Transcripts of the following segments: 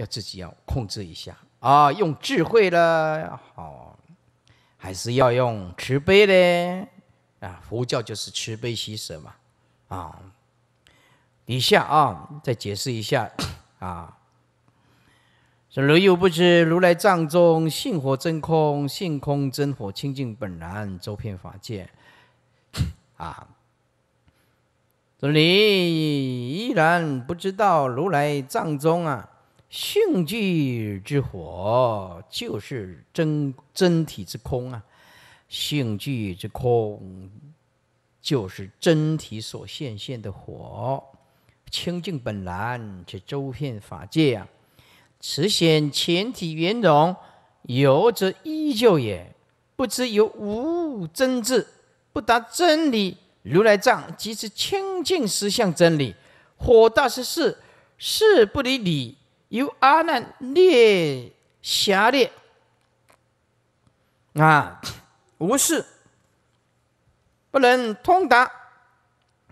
要自己要控制一下啊！用智慧了，好，还是要用慈悲呢？啊，佛教就是慈悲喜舍嘛！啊，以下啊，再解释一下啊。说如有不知如来藏中性火真空性空真火清净本然周遍法界啊！你依然不知道如来藏中啊！性具之火，就是真真体之空啊。性具之空，就是真体所现现的火。清净本来，且周遍法界啊，此显前体圆融，有则依旧也。不知有无真智，不达真理。如来藏即是清净实相真理。火大是事，事不离理。由阿难列侠列啊，无事不能通达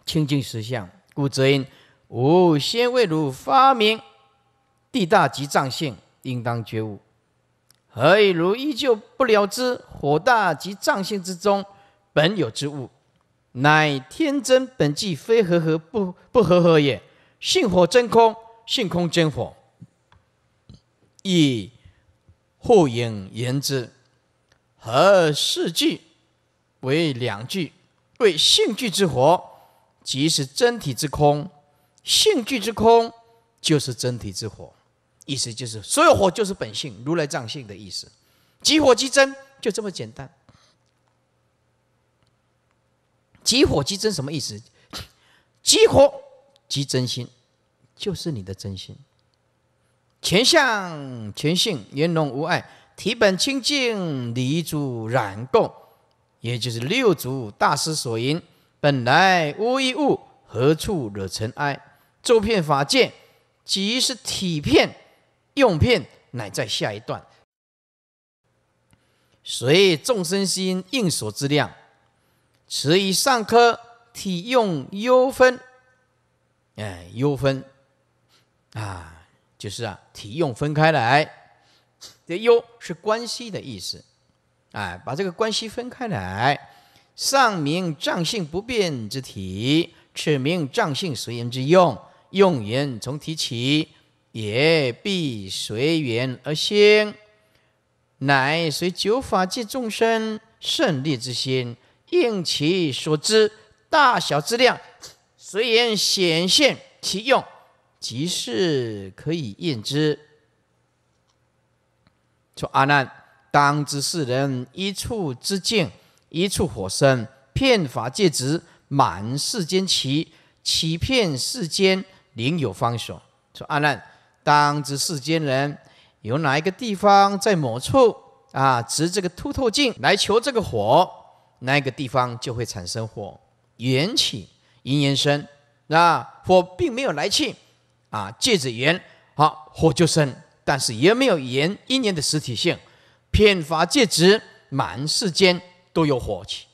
清净实相，故则因吾先为汝发明地大及藏性，应当觉悟。何以如依旧不了知火大及藏性之中本有之物，乃天真本寂，非合合不不合合也？性火真空，性空真火。以互影言之，合四句为两句，为性具之火，即是真体之空；性具之空，就是真体之火。意思就是，所有火就是本性，如来藏性的意思。即火即真，就这么简单。即火即真什么意思？即火即真心，就是你的真心。前相前性，圆融无碍，体本清净，离诸染垢，也就是六祖大师所言：本来无一物，何处惹尘埃？作片法界，即是体片用片，乃在下一段。随众生心，应所之量，此以上科体用优分，哎，优分啊。就是啊，体用分开来，这“用”是关系的意思，哎，把这个关系分开来。上名藏性不变之体，此名藏性随缘之用。用缘从体起，也必随缘而兴，乃随九法界众生胜利之心，应其所知大小之量，随缘显现其用。即是可以验之。说阿难，当知世人一处之境，一处火生，骗法界指满世间欺，欺骗世间，另有方所？说阿难，当知世间人有哪一个地方在某处啊，执这个凸透镜来求这个火，那个地方就会产生火，缘起因缘生，那火并没有来气。啊，戒子言：好火就生，但是也没有缘。因缘的实体性，片法戒子满世间都有火气。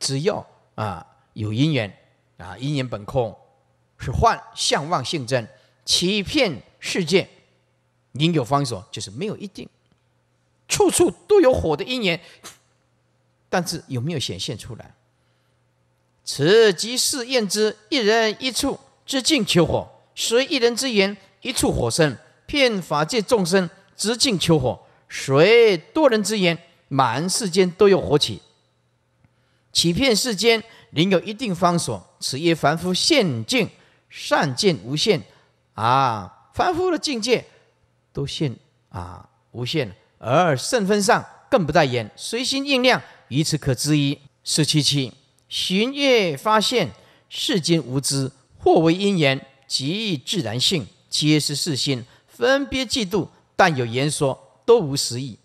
只要啊有因缘啊，因缘本空，是幻相望性真，欺骗世界。应有方所就是没有一定，处处都有火的因缘，但是有没有显现出来？此即是验之一人一处之境，求火。随一人之言，一处火生；骗法界众生，直径求火。随多人之言，满世间都有火起。欺骗世间，人有一定方所。此一凡夫现境，善见无限。啊，凡夫的境界都限啊无限，而圣分上更不待言，随心应量，于此可知矣。四七七寻夜发现，世间无知，或为因缘。极欲自然性，皆是四心分别嫉妒，但有言说，都无实意。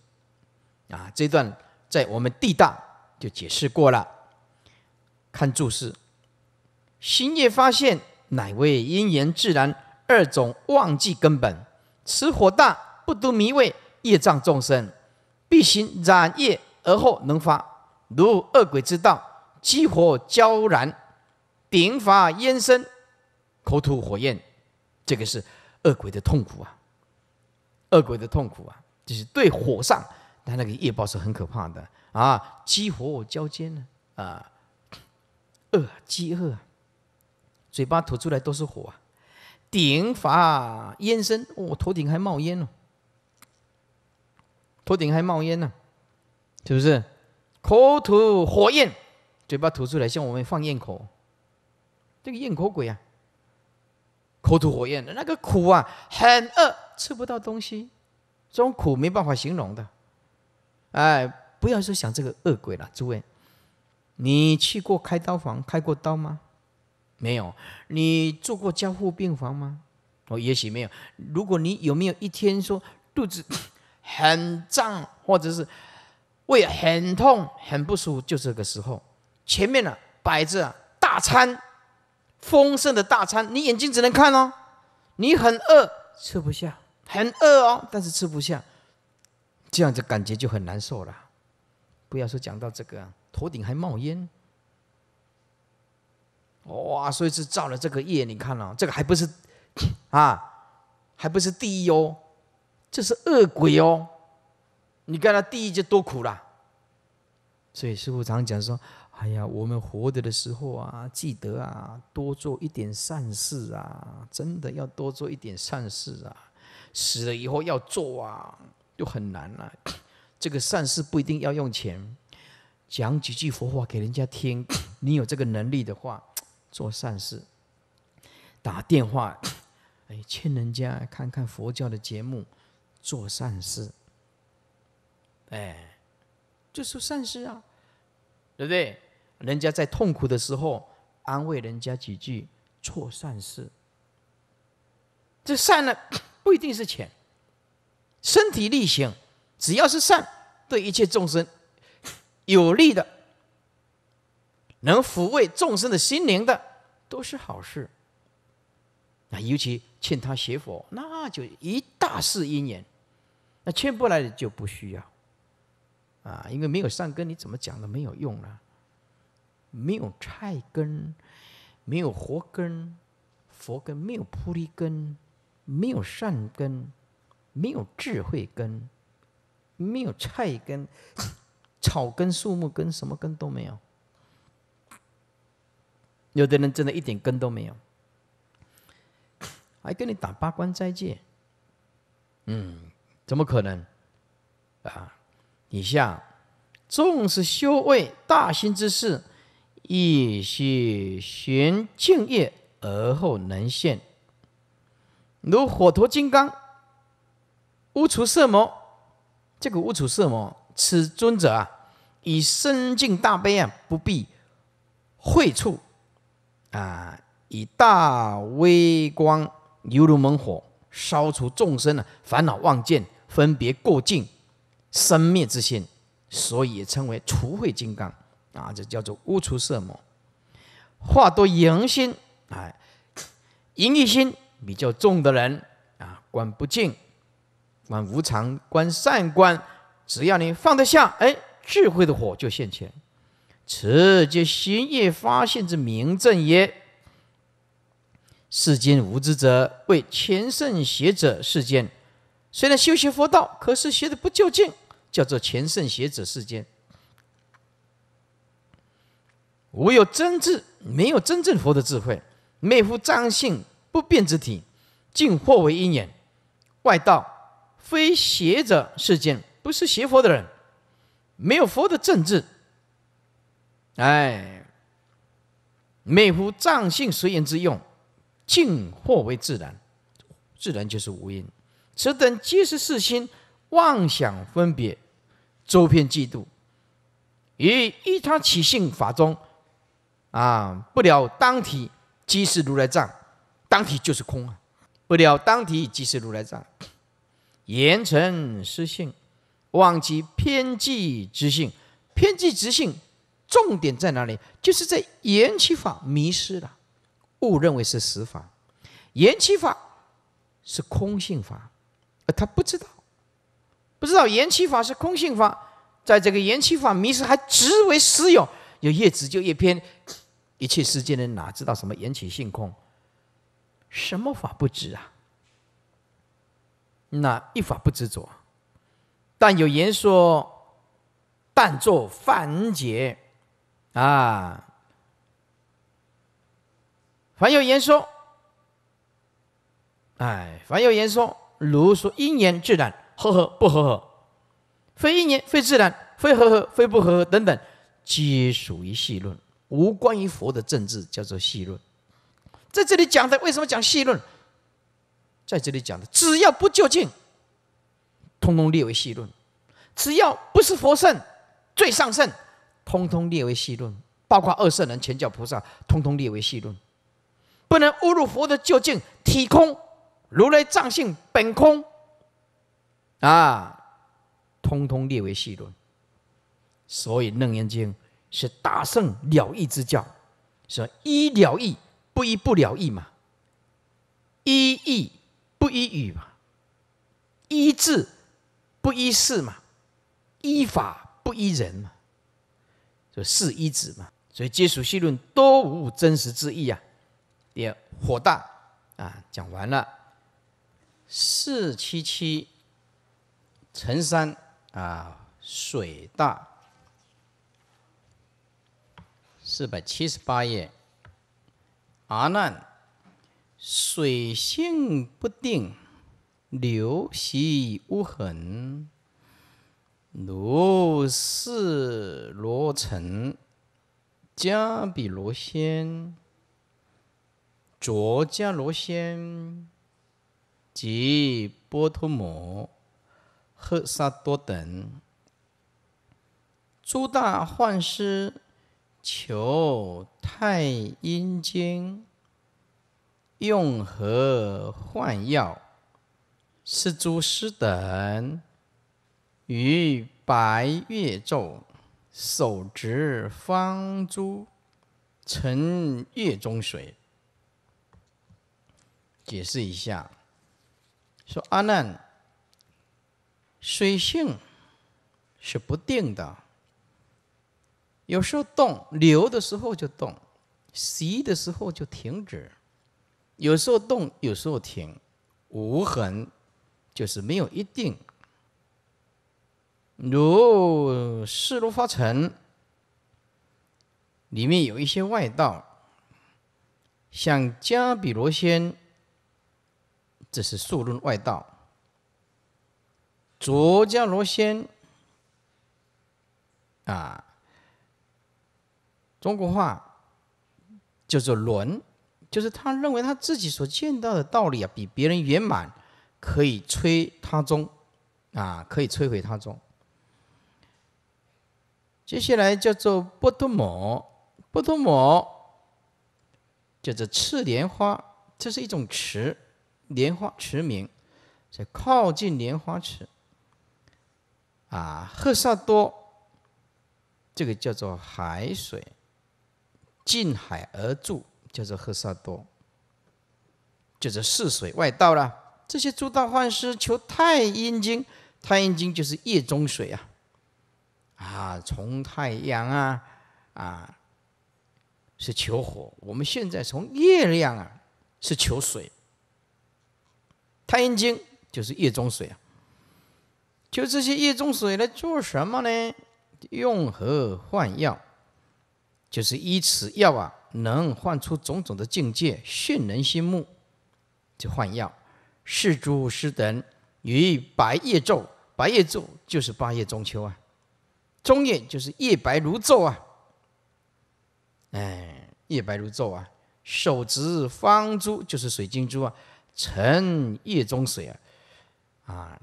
啊，这段在我们地大就解释过了。看注释，心业发现，乃为因缘自然，二种忘记根本。此火大不独迷为业障众生，必行染业而后能发，如恶鬼之道，激火焦燃，顶发烟生。口吐火焰，这个是恶鬼的痛苦啊！恶鬼的痛苦啊，就是对火上，他那个业报是很可怕的啊！饥火交煎呢，啊，饿，饥饿，嘴巴吐出来都是火，啊！顶发烟声，哦，头顶还冒烟哦，头顶还冒烟呢，是不是？口吐火焰，嘴巴吐出来像我们放焰口，这个焰口鬼啊！口土火焰的那个苦啊，很饿，吃不到东西，这种苦没办法形容的。哎，不要说想这个恶鬼了，诸位，你去过开刀房开过刀吗？没有。你住过交互病房吗？哦，也许没有。如果你有没有一天说肚子很胀，或者是胃很痛、很不舒服，就这个时候，前面呢摆着大餐。丰盛的大餐，你眼睛只能看哦。你很饿，吃不下，很饿哦，但是吃不下，这样子感觉就很难受了。不要说讲到这个，头顶还冒烟，哇！所以是造了这个业。你看了，这个还不是啊，还不是地狱哦，这是恶鬼哦。你看他地狱就多苦了，所以师傅常讲说。哎呀，我们活着的时候啊，记得啊，多做一点善事啊！真的要多做一点善事啊！死了以后要做啊，就很难了。这个善事不一定要用钱，讲几句佛话给人家听，你有这个能力的话，做善事，打电话，哎，劝人家看看佛教的节目，做善事，哎，就是善事啊，对不对？人家在痛苦的时候，安慰人家几句，做善事。这善呢，不一定是钱。身体力行，只要是善，对一切众生有利的，能抚慰众生的心灵的，都是好事。啊，尤其劝他学佛，那就一大世姻缘。那劝不来的就不需要。啊，因为没有善根，你怎么讲都没有用啊。没有菜根，没有活根，佛根没有菩提根，没有善根，没有智慧根，没有菜根、草根、树木根，什么根都没有。有的人真的一点根都没有，还跟你打八关斋戒，嗯，怎么可能啊？你像重视修为大心之事。亦须循净业而后能现，如火头金刚，无处色魔。这个无处色魔，此尊者啊，以身净大悲啊，不必秽处啊，以大微光犹如猛火，烧除众生的烦恼妄见，分别过境，生灭之心，所以也称为除秽金刚。啊，这叫做无处色魔，话多盈心，哎，盈欲心比较重的人啊，观不净，观无常，观善观，只要你放得下，哎，智慧的火就现前，此皆心业发现之明证也。世间无知者为前圣邪者世间，虽然修习佛道，可是学的不究竟，叫做前圣邪者世间。唯有真智，没有真正佛的智慧。每夫张性不变之体，尽或为因缘外道，非邪者世间，不是邪佛的人，没有佛的正智。哎，每夫藏性随缘之用，尽或为自然，自然就是无因。此等皆是世心妄想分别，周遍嫉妒，于一他起性法中。啊！不了，当体即是如来藏，当体就是空啊！不了，当体即是如来藏。言成失性，忘记偏计执性。偏计执性重点在哪里？就是在言期法迷失了，误认为是实法。言期法是空性法，而他不知道，不知道言期法是空性法，在这个言期法迷失还执为实有，有越执就越偏。一切世间人哪知道什么缘起性空，什么法不执啊？那一法不执着，但有言说，但作凡解啊。凡有言说，哎，凡有言说，如说因缘自然，呵呵，不呵呵，非因缘，非自然，非呵呵，非不呵呵，等等，皆属于戏论。无关于佛的政治叫做细论，在这里讲的为什么讲细论？在这里讲的只要不究竟，通通列为细论；只要不是佛圣、最上圣，通通列为细论；包括二圣人、前教菩萨，通通列为细论。不能侮辱佛的究竟体空、如来藏性本空啊，通通列为细论。所以《楞严经》。是大圣了义之教，说医了义不医不了义嘛，医义不医语嘛，医智不医事嘛，依法不医人嘛，就事医子嘛。所以基属系论都无真实之意啊。也火大啊，讲完了。四七七乘山啊，水大。四百七十八页，阿难，水性不定，流习无痕，如是罗城，迦比罗仙，卓迦罗仙，及波托摩，赫萨多等，诸大幻师。求太阴经，用何换药？是诸师等于白月昼，手执方珠，沉月中水。解释一下，说阿难，水性是不定的。有时候动，流的时候就动，息的时候就停止。有时候动，有时候停，无痕就是没有一定。如世如发尘里面有一些外道，像迦比罗仙，这是数论外道。卓迦罗仙啊。中国话，叫做轮，就是他认为他自己所见到的道理啊，比别人圆满，可以摧他中，啊，可以摧毁他中。接下来叫做波多摩，波多摩叫做赤莲花，这是一种池，莲花池名，在靠近莲花池，啊，赫萨多，这个叫做海水。近海而住，叫做赫萨多，就是四水外道了。这些诸大幻师求太阴经，太阴经就是夜中水啊！啊，从太阳啊，啊，是求火。我们现在从月亮啊，是求水。太阴经就是夜中水啊。就这些夜中水来做什么呢？用何换药？就是以此药啊，能换出种种的境界，训人心目，就换药。是诸是等于白夜昼，白夜昼就是八月中秋啊。中夜就是夜白如昼啊。哎，夜白如昼啊。手执方珠，就是水晶珠啊，沉夜中水啊啊。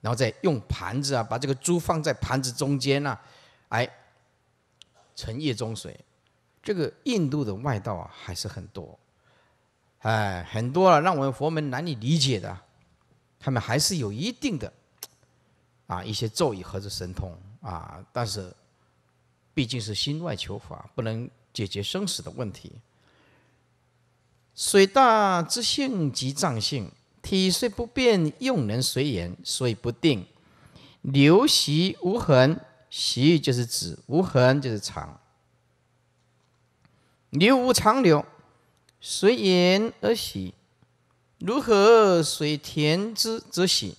然后再用盘子啊，把这个珠放在盘子中间呐，哎。尘夜中水，这个印度的外道啊，还是很多，哎，很多啊，让我们佛门难以理解的。他们还是有一定的，啊，一些咒语或者神通啊，但是毕竟是心外求法，不能解决生死的问题。水大之性即藏性，体虽不变，用能随缘，所以不定，流习无痕。喜就是指无痕，就是常流无常流，随缘而喜，如何随天之之喜？